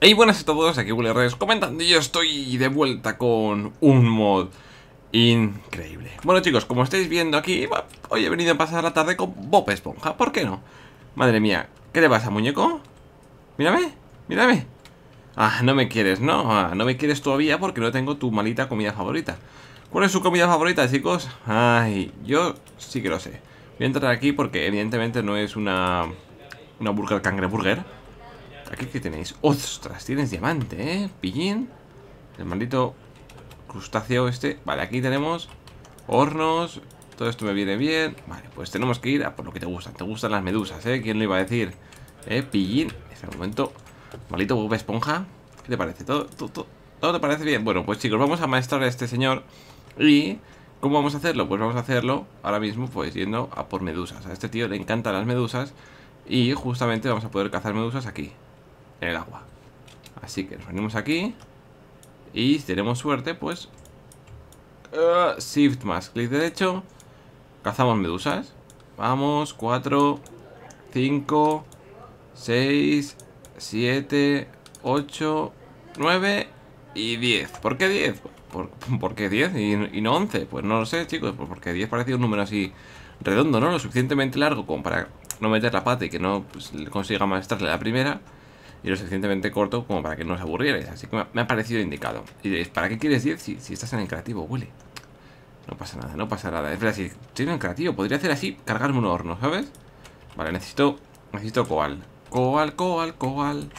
Hey buenas a todos, aquí Willy comentando y yo estoy de vuelta con un mod increíble Bueno chicos, como estáis viendo aquí, hoy he venido a pasar la tarde con Bob Esponja, ¿por qué no? Madre mía, ¿qué le pasa muñeco? Mírame, mírame Ah, no me quieres, ¿no? Ah, no me quieres todavía porque no tengo tu malita comida favorita ¿Cuál es su comida favorita chicos? Ay, yo sí que lo sé Voy a entrar aquí porque evidentemente no es una, una burger cangreburger Aquí que tenéis. ¡Ostras! Tienes diamante, ¿eh? Pillín. El maldito crustáceo este. Vale, aquí tenemos hornos. Todo esto me viene bien. Vale, pues tenemos que ir a por lo que te gustan. Te gustan las medusas, ¿eh? ¿Quién lo iba a decir? ¿Eh? Pillín. es el momento. Maldito Esponja. ¿Qué te parece? ¿Todo, todo, todo te parece bien? Bueno, pues chicos, vamos a maestrar a este señor. Y... ¿Cómo vamos a hacerlo? Pues vamos a hacerlo ahora mismo pues yendo a por medusas. A este tío le encantan las medusas y justamente vamos a poder cazar medusas aquí en el agua. Así que nos venimos aquí. Y si tenemos suerte, pues... Eh, shift más clic derecho. Cazamos medusas. Vamos, 4, 5, 6, 7, 8, 9 y 10. ¿Por qué 10? ¿Por, qué 10 y, no 11? Pues no lo sé, chicos. Pues porque 10 parecía un número así redondo, ¿no? Lo suficientemente largo como para no meter la pata y que no pues, consiga maestrarle la primera y lo suficientemente corto como para que no os aburrierais. Así que me ha parecido indicado. Y diréis, ¿para qué quieres 10 si, estás en el creativo, Willy? No pasa nada, no pasa nada. Es verdad, si estoy en el creativo, podría hacer así, cargarme un horno, ¿sabes? Vale, necesito, necesito coal. Coal, coal, coal.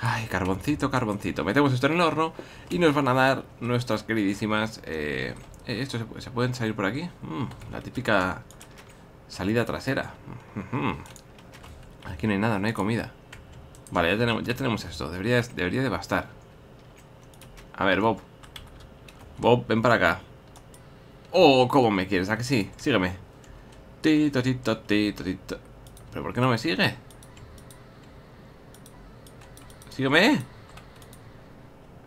Ay, carboncito, carboncito. Metemos esto en el horno y nos van a dar nuestras queridísimas... Eh, eh ¿Esto se, pueden salir por aquí? Mm, la típica salida trasera. Aquí no hay nada, no hay comida. Vale, ya tenemos, esto. Debería, debería de bastar. A ver, Bob. Bob, ven para acá. Oh, ¿cómo me quieres? ¿A que sí? Sígueme. Tito, tito, tito, tito. ¿Pero por qué no me sigue? Sígueme.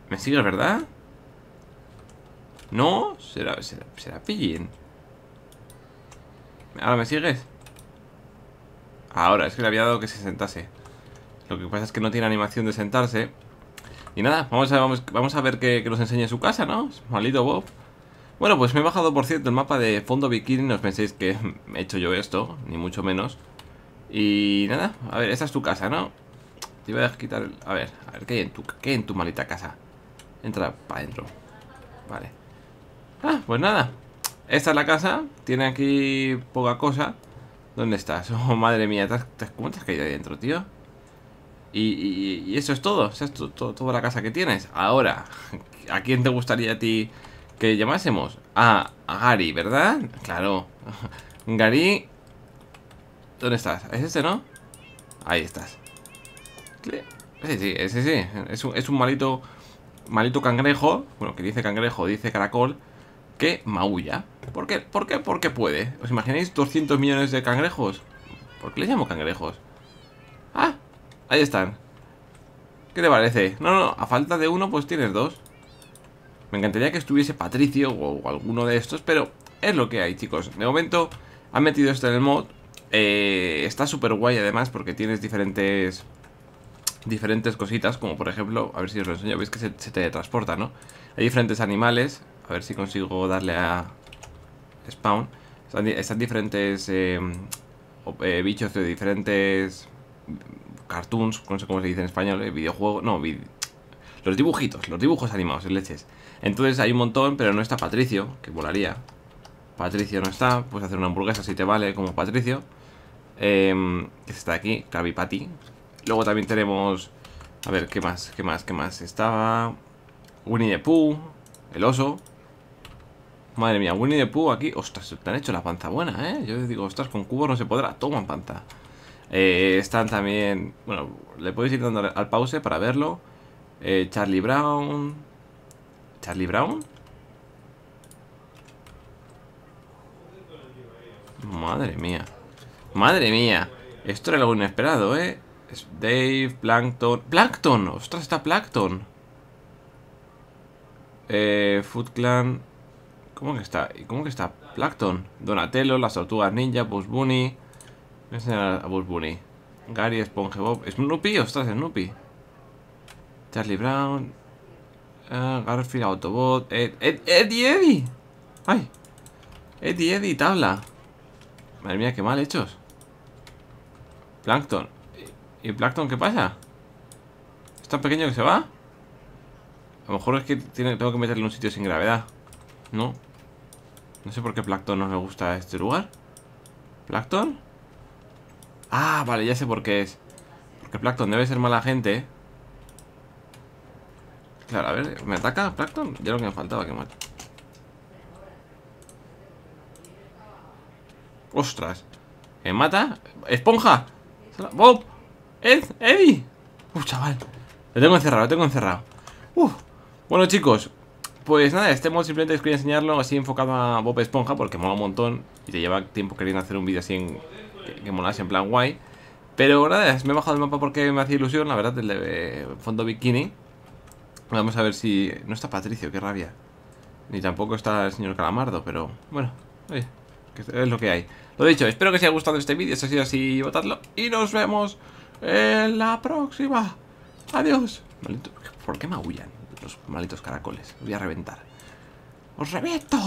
¿Me sigues, verdad? ¿No? ¿Será, será, será pillín? ¿Ahora me sigues? Ahora, es que le había dado que se sentase lo que pasa es que no tiene animación de sentarse. Y nada, vamos a, vamos, vamos a ver que, nos enseña su casa, ¿no? Malito Bob. Bueno, pues me he bajado, por cierto, el mapa de fondo bikini. No os penséis que he hecho yo esto, ni mucho menos. Y nada, a ver, esta es tu casa, ¿no? Te voy a quitar el... A ver, a ver, ¿qué hay en tu, qué en tu malita casa? Entra para adentro. Vale. Ah, pues nada. Esta es la casa. Tiene aquí poca cosa. ¿Dónde estás? Oh, madre mía, ¿cómo te has caído ahí dentro, tío? Y, eso es todo, o sea, es toda la casa que tienes. Ahora, ¿a quién te gustaría a ti que llamásemos? a Gary, ¿verdad? Claro. Gary... ¿Dónde estás? ¿Es este, no? Ahí estás. Sí, sí, sí, sí. Es un, malito, malito cangrejo, bueno, que dice cangrejo, dice caracol, que maulla. ¿Por qué? ¿Por qué? Porque puede. ¿Os imagináis 200 millones de cangrejos? ¿Por qué le llamo cangrejos? Ahí están. ¿Qué te parece? No, no, a falta de uno pues tienes dos. Me encantaría que estuviese Patricio o, alguno de estos, pero es lo que hay, chicos. De momento han metido esto en el mod. Eh, está súper guay además porque tienes diferentes diferentes cositas, como por ejemplo, a ver si os lo enseño, veis que se, se teletransporta, ¿no? Hay diferentes animales, a ver si consigo darle a spawn. Están, diferentes eh, eh, bichos de diferentes cartoons, no sé cómo se dice en español, eh, videojuegos, no, los dibujitos, los dibujos animados, leches. Entonces hay un montón, pero no está Patricio, que volaría. Patricio no está, puedes hacer una hamburguesa si te vale, como Patricio. Eh, está aquí, Krabby Luego también tenemos, a ver, ¿qué más? ¿Qué más? ¿Qué más? Estaba Winnie the Pooh, el oso. Madre mía, Winnie the Pooh aquí. Ostras, te han hecho la panza buena, ¿eh? Yo digo, ostras, con cubo, no se podrá. Toma panza. Eh, están también, bueno, le podéis ir dando al pause para verlo. Eh, Charlie Brown. ¿Charlie Brown? Madre mía. Madre mía. Esto era algo inesperado, ¿eh? Dave, Plankton... ¡Plankton! ¡Ostras, está Plankton! Eh, Food Clan... ¿Cómo que está? ¿Cómo que está Plankton? Donatello, las tortugas ninja, Bus Bunny... Voy a enseñar a Bull Bunny. Gary, SpongeBob. ¿Snoopy? Ostras, Snoopy. Charlie Brown. Eh, Garfield, Autobot. Eddie, Eddie. ¡Ay! Eddie, Eddie, tabla. Madre mía, qué mal hechos. Plankton. ¿Y, Plankton qué pasa? ¿Es tan pequeño que se va? A lo mejor es que tengo que meterle en un sitio sin gravedad. No. No sé por qué Plankton no me gusta este lugar. ¿Plankton? Ah, vale, ya sé por qué es. Porque Placton debe ser mala gente. Claro, a ver, ¿me ataca Plankton? Ya lo que me faltaba, que mal. Ostras. ¿Me mata? ¡Esponja! ¡Bob! ¡Ed! ¡Eddie! ¡Uf, chaval! Lo tengo encerrado, lo tengo encerrado. ¡Uf! Bueno, chicos, pues nada, este mod simplemente os quería enseñarlo así enfocado a Bob Esponja porque mola un montón y te lleva tiempo queriendo hacer un vídeo así en, que, molase, en plan guay. Pero nada, me he bajado el mapa porque me hacía ilusión, la verdad, el de eh, fondo bikini. Vamos a ver si... No está Patricio, qué rabia. Ni tampoco está el señor Calamardo, pero bueno, oye, es lo que hay. Lo dicho, espero que os haya gustado este vídeo, si ha sido así, votadlo. Y nos vemos en la próxima. Adiós. ¿Por qué me los malitos caracoles? voy a reventar. ¡Os reviento!